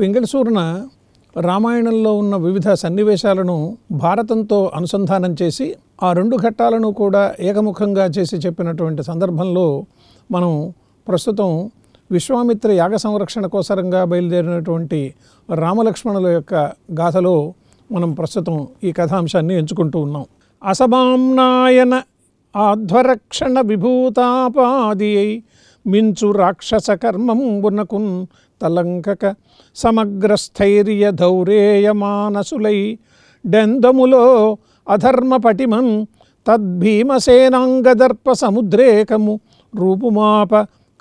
పింగళసూరన రామాయణంలో ఉన్న వివిధ సన్నివేశాలను భారతంతో అనుసంధానం చేసి ఆ రెండు ఘట్టాలను కూడా ఏకముఖంగా చేసి చెప్పినటువంటి సందర్భంలో మనం ప్రస్తుతం విశ్వామిత్ర యాగ సంరక్షణ కోసరంగా బయలుదేరినటువంటి రామలక్ష్మణుల యొక్క గాథలో మనం ప్రస్తుతం ఈ కథాంశాన్ని ఎంచుకుంటూ ఉన్నాం అసభాంనాయన ఆధ్వరక్షణ విభూతాపాది మించు రాక్షస బునకున్ తలంకక సమగ్రస్థైర్య ధౌరేయ మానసులై డెందములో అధర్మపటిమం తద్భీమసేనాంగదర్ప సముద్రేకము రూపుమాప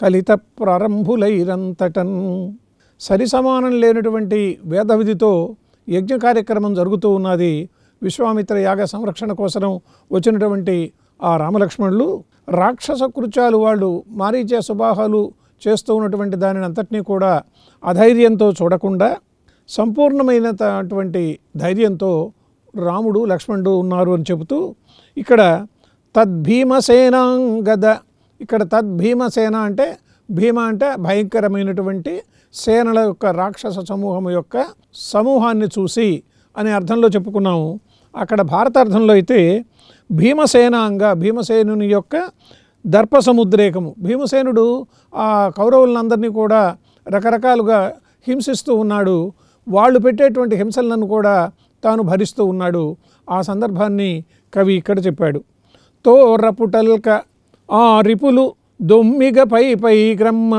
కలిత ప్రారంభులైరంతటన్ సరిసమానం లేనటువంటి వేదవిధితో యజ్ఞ కార్యక్రమం జరుగుతూ ఉన్నది విశ్వామిత్ర యాగ సంరక్షణ కోసం వచ్చినటువంటి ఆ రామలక్ష్మణులు రాక్షస కృత్యాలు వాళ్ళు మారీచే సుబాహాలు చేస్తూ ఉన్నటువంటి దానిని అంతటినీ కూడా అధైర్యంతో చూడకుండా సంపూర్ణమైనటువంటి ధైర్యంతో రాముడు లక్ష్మణుడు ఉన్నారు అని చెబుతూ ఇక్కడ తద్భీమసేనాంగద ఇక్కడ తద్భీమసేన అంటే భీమ అంటే భయంకరమైనటువంటి సేనల యొక్క రాక్షస సమూహం యొక్క సమూహాన్ని చూసి అనే అర్థంలో చెప్పుకున్నాము అక్కడ భారత అర్థంలో అయితే భీమసేనాంగ భీమసేనుని యొక్క దర్ప సముద్రేకము భీమసేనుడు ఆ కౌరవులందరినీ కూడా రకరకాలుగా హింసిస్తూ ఉన్నాడు వాళ్ళు పెట్టేటువంటి హింసలను కూడా తాను భరిస్తూ ఉన్నాడు ఆ సందర్భాన్ని కవి ఇక్కడ చెప్పాడు తోరపుటల్క ఆ రిపులు దొమ్మిగ పై పై క్రమ్మ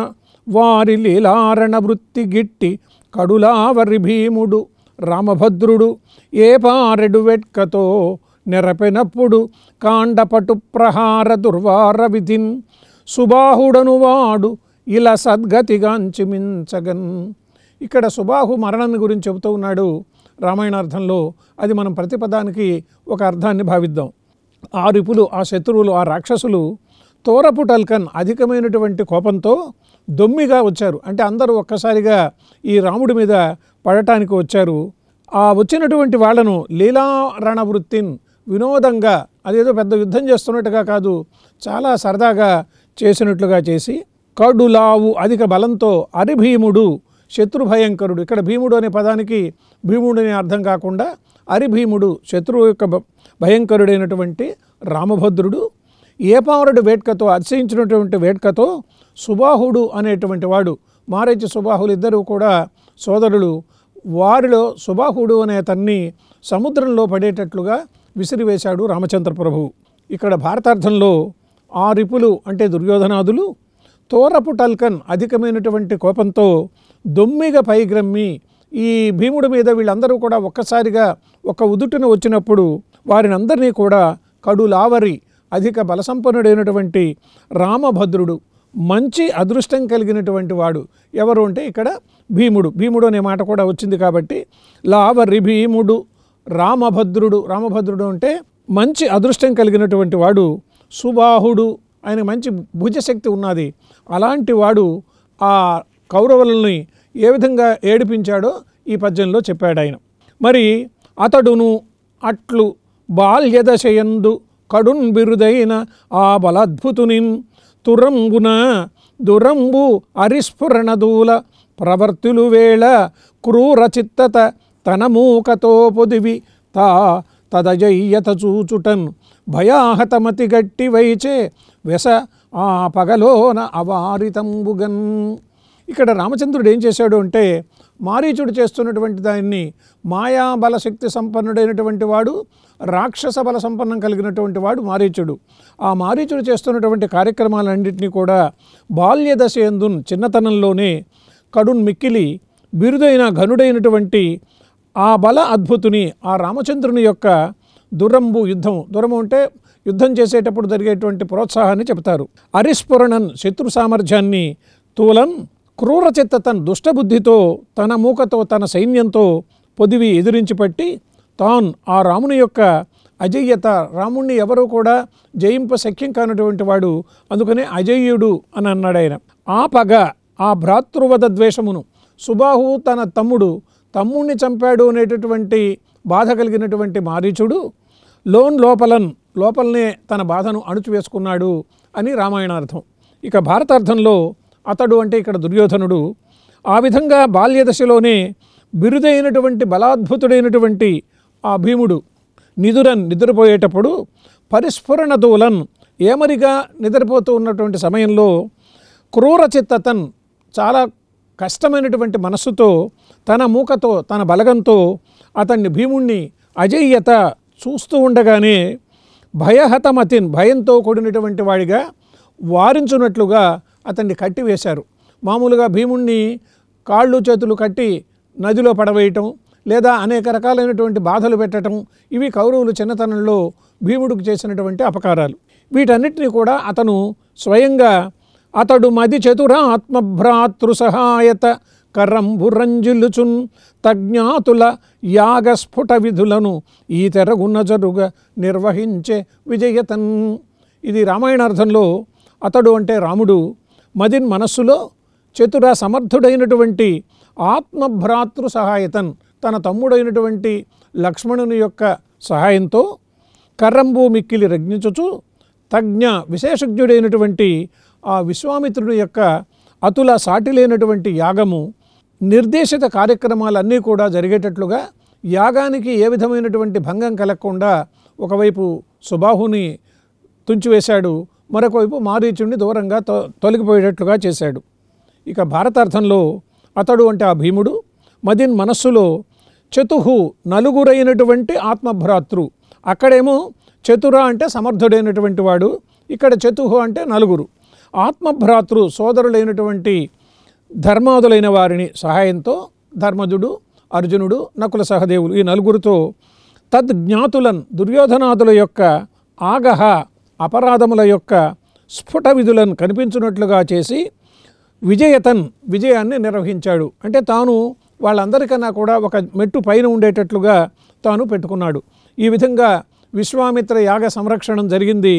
వారి లీలారణ వృత్తి గిట్టి కడులావరి భీముడు రామభద్రుడు ఏ పారెడు వెట్కతో నెరపెనప్పుడు కాండపటు ప్రహార దుర్వార విధిన్ సుబాహుడను వాడు ఇలా సద్గతిగాంచిమించగన్ ఇక్కడ సుబాహు మరణాన్ని గురించి చెబుతూ ఉన్నాడు రామాయణార్థంలో అది మనం ప్రతిపదానికి ఒక అర్థాన్ని భావిద్దాం ఆ రిపులు ఆ శత్రువులు ఆ రాక్షసులు తోరపు టల్కన్ అధికమైనటువంటి కోపంతో దొమ్మిగా వచ్చారు అంటే అందరూ ఒక్కసారిగా ఈ రాముడి మీద పడటానికి వచ్చారు ఆ వచ్చినటువంటి వాళ్లను లీలారణ వృత్తిని వినోదంగా అదేదో పెద్ద యుద్ధం చేస్తున్నట్టుగా కాదు చాలా సరదాగా చేసినట్లుగా చేసి కడులావు అధిక బలంతో అరిభీముడు శత్రుభయంకరుడు ఇక్కడ భీముడు అనే పదానికి భీముడు అనే అర్థం కాకుండా అరిభీముడు శత్రువు యొక్క భయంకరుడైనటువంటి రామభద్రుడు ఏపారుడు వేట్కతో అతిశయించినటువంటి వేట్కతో సుబాహుడు అనేటువంటి వాడు మారేచి సుబాహులు ఇద్దరు కూడా సోదరులు వారిలో సుబాహుడు అనే తన్ని సముద్రంలో పడేటట్లుగా విసిరివేశాడు రామచంద్ర ప్రభు ఇక్కడ భారతార్థంలో ఆ రిపులు అంటే దుర్యోధనాదులు తోరపు టల్కన్ అధికమైనటువంటి కోపంతో దొమ్మిగా పైగ్రమ్మి ఈ భీముడి మీద వీళ్ళందరూ కూడా ఒక్కసారిగా ఒక ఉదుటున వచ్చినప్పుడు అందరినీ కూడా కడులావరి అధిక బలసంపన్నుడైనటువంటి రామభద్రుడు మంచి అదృష్టం కలిగినటువంటి వాడు ఎవరు అంటే ఇక్కడ భీముడు భీముడు అనే మాట కూడా వచ్చింది కాబట్టి లావరి భీముడు రామభద్రుడు రామభద్రుడు అంటే మంచి అదృష్టం కలిగినటువంటి వాడు సుబాహుడు ఆయన మంచి భుజశక్తి ఉన్నది అలాంటి వాడు ఆ కౌరవులని ఏ విధంగా ఏడిపించాడో ఈ పద్యంలో చెప్పాడు ఆయన మరి అతడును అట్లు బాల్యదశయందు కడున్ బిరుదైన ఆ బలద్భుతుని తురంగున దురంబు అరిస్ఫురణదూల ప్రవర్తులు వేళ క్రూరచిత్తత తన మూకతో పొదివి తా తదజయ్యత చూచుటన్ భయాహతమతి గట్టి వైచే వెస ఆ పగలోన అవారితంబుగన్ ఇక్కడ రామచంద్రుడు ఏం చేశాడు అంటే మారీచుడు చేస్తున్నటువంటి దాన్ని మాయా శక్తి సంపన్నుడైనటువంటి వాడు రాక్షస బల సంపన్నం కలిగినటువంటి వాడు మారీచుడు ఆ మారీచుడు చేస్తున్నటువంటి కార్యక్రమాలన్నింటినీ కూడా బాల్యదశ ఎందున్ చిన్నతనంలోనే కడున్ మిక్కిలి బిరుదైన ఘనుడైనటువంటి ఆ బల అద్భుతుని ఆ రామచంద్రుని యొక్క దురంబు యుద్ధం దురము అంటే యుద్ధం చేసేటప్పుడు జరిగేటువంటి ప్రోత్సాహాన్ని చెబుతారు అరిస్ఫురణన్ శత్రు సామర్థ్యాన్ని తూలం క్రూరచిత్త తన దుష్టబుద్ధితో తన మూకతో తన సైన్యంతో పొదివి ఎదిరించి పట్టి తాన్ ఆ రాముని యొక్క అజయ్యత రాముణ్ణి ఎవరూ కూడా జయింప శక్యం కానటువంటి వాడు అందుకనే అజయ్యుడు అని అన్నాడు ఆయన ఆ పగ ఆ భ్రాతృవద ద్వేషమును సుబాహు తన తమ్ముడు తమ్ముణ్ణి చంపాడు అనేటటువంటి బాధ కలిగినటువంటి మారీచుడు లోన్ లోపలన్ లోపలనే తన బాధను అణుచివేసుకున్నాడు అని రామాయణార్థం ఇక భారతార్థంలో అతడు అంటే ఇక్కడ దుర్యోధనుడు ఆ విధంగా బాల్యదశలోనే బిరుదైనటువంటి బలాద్భుతుడైనటువంటి ఆ భీముడు నిదురన్ నిద్రపోయేటప్పుడు పరిస్ఫురణ దూలన్ ఏమరిగా నిద్రపోతూ ఉన్నటువంటి సమయంలో క్రూరచిత్తతన్ చాలా కష్టమైనటువంటి మనస్సుతో తన మూకతో తన బలగంతో అతన్ని భీముణ్ణి అజయ్యత చూస్తూ ఉండగానే భయహతమతిన్ భయంతో కూడినటువంటి వాడిగా వారించున్నట్లుగా అతన్ని కట్టివేశారు మామూలుగా భీముణ్ణి కాళ్ళు చేతులు కట్టి నదిలో పడవేయటం లేదా అనేక రకాలైనటువంటి బాధలు పెట్టడం ఇవి కౌరవులు చిన్నతనంలో భీముడికి చేసినటువంటి అపకారాలు వీటన్నిటినీ కూడా అతను స్వయంగా అతడు మది సహాయత కరంభురంజులుచున్ తజ్ఞాతుల యాగస్ఫుట విధులను ఈ తెరగునజరుగా నిర్వహించే విజయతన్ ఇది రామాయణార్థంలో అతడు అంటే రాముడు మదిన్ మనస్సులో చతుర సమర్థుడైనటువంటి ఆత్మభ్రాతృ సహాయతన్ తన తమ్ముడైనటువంటి లక్ష్మణుని యొక్క సహాయంతో కర్రంభూ మిక్కిలి రజ్ఞించుచు తజ్ఞ విశేషజ్ఞుడైనటువంటి ఆ విశ్వామిత్రుడు యొక్క అతుల సాటి లేనటువంటి యాగము నిర్దేశిత కార్యక్రమాలన్నీ కూడా జరిగేటట్లుగా యాగానికి ఏ విధమైనటువంటి భంగం కలగకుండా ఒకవైపు సుబాహుని తుంచివేశాడు మరొకవైపు మారీచుడిని దూరంగా తొలగిపోయేటట్లుగా చేశాడు ఇక భారతార్థంలో అతడు అంటే ఆ భీముడు మదిన్ మనస్సులో చతుహు నలుగురైనటువంటి ఆత్మభ్రాతృ అక్కడేమో చతుర అంటే సమర్థుడైనటువంటి వాడు ఇక్కడ చతుహు అంటే నలుగురు ఆత్మభ్రాతృ సోదరులైనటువంటి ధర్మాదులైన వారిని సహాయంతో ధర్మజుడు అర్జునుడు నకుల సహదేవులు ఈ నలుగురితో తద్జ్ఞాతులన్ దుర్యోధనాదుల యొక్క ఆగహ అపరాధముల యొక్క స్ఫుట విధులను కనిపించినట్లుగా చేసి విజయతన్ విజయాన్ని నిర్వహించాడు అంటే తాను వాళ్ళందరికన్నా కూడా ఒక మెట్టు పైన ఉండేటట్లుగా తాను పెట్టుకున్నాడు ఈ విధంగా విశ్వామిత్ర యాగ సంరక్షణం జరిగింది